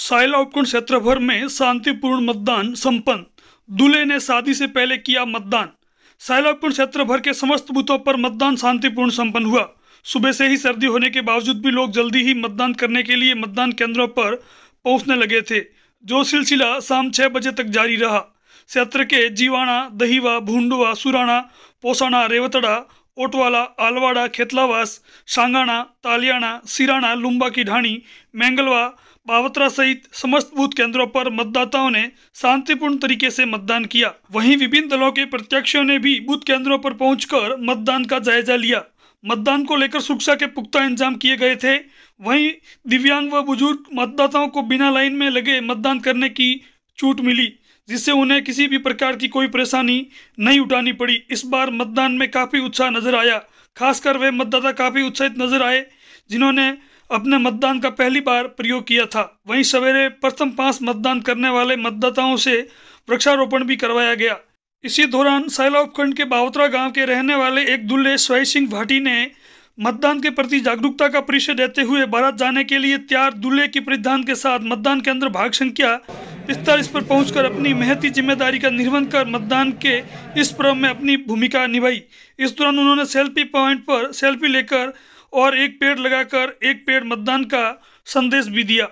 साइल उपकुंड क्षेत्र भर में शांतिपूर्ण मतदान संपन्न दूल्हे ने शादी से पहले किया मतदान साइला उपकुंड क्षेत्र भर के समस्त बूथों पर मतदान शांतिपूर्ण संपन्न हुआ सुबह से ही सर्दी होने के बावजूद भी लोग जल्दी ही मतदान करने के लिए मतदान केंद्रों पर पहुंचने लगे थे जो सिलसिला शाम छः बजे तक जारी रहा क्षेत्र के जीवाणा दहीवा भूंडवा सुराना पोसाना रेवतड़ा ओटवाला आलवाड़ा खेतलावास सांगाणा तालियाणा सिराणा लुम्बा की ढाणी मैंगलवा बावतरा सहित समस्त बूथ केंद्रों पर मतदाताओं ने शांतिपूर्ण तरीके से मतदान किया वहीं विभिन्न दलों के प्रत्याशियों ने भी बूथ केंद्रों पर पहुंचकर मतदान का जायजा लिया मतदान को लेकर सुरक्षा के पुख्ता इंतजाम किए गए थे वहीं दिव्यांग व बुजुर्ग मतदाताओं को बिना लाइन में लगे मतदान करने की छूट मिली जिससे उन्हें किसी भी प्रकार की कोई परेशानी नहीं उठानी पड़ी इस बार मतदान में काफ़ी उत्साह नजर आया खासकर वे मतदाता काफ़ी उत्साहित नजर आए जिन्होंने अपने मतदान का पहली बार प्रयोग किया था वहीं सवेरे प्रथम पास मतदान करने वाले मतदाताओं से वृक्षारोपण भी करवाया गया इसी दौरान सायला उपखंड के बावतरा गांव के रहने वाले एक दुल्ले स्वाई सिंह भाटी ने मतदान के प्रति जागरूकता का परिचय देते हुए भारत जाने के लिए तैयार दुल्ले की परिधान के साथ मतदान केंद्र भाग संख्या स्तर इस पर पहुंचकर अपनी मेहती जिम्मेदारी का निर्वहन कर मतदान के इस पर्व में अपनी भूमिका निभाई इस दौरान उन्होंने सेल्फी पॉइंट पर सेल्फी लेकर और एक पेड़ लगाकर एक पेड़ मतदान का संदेश भी दिया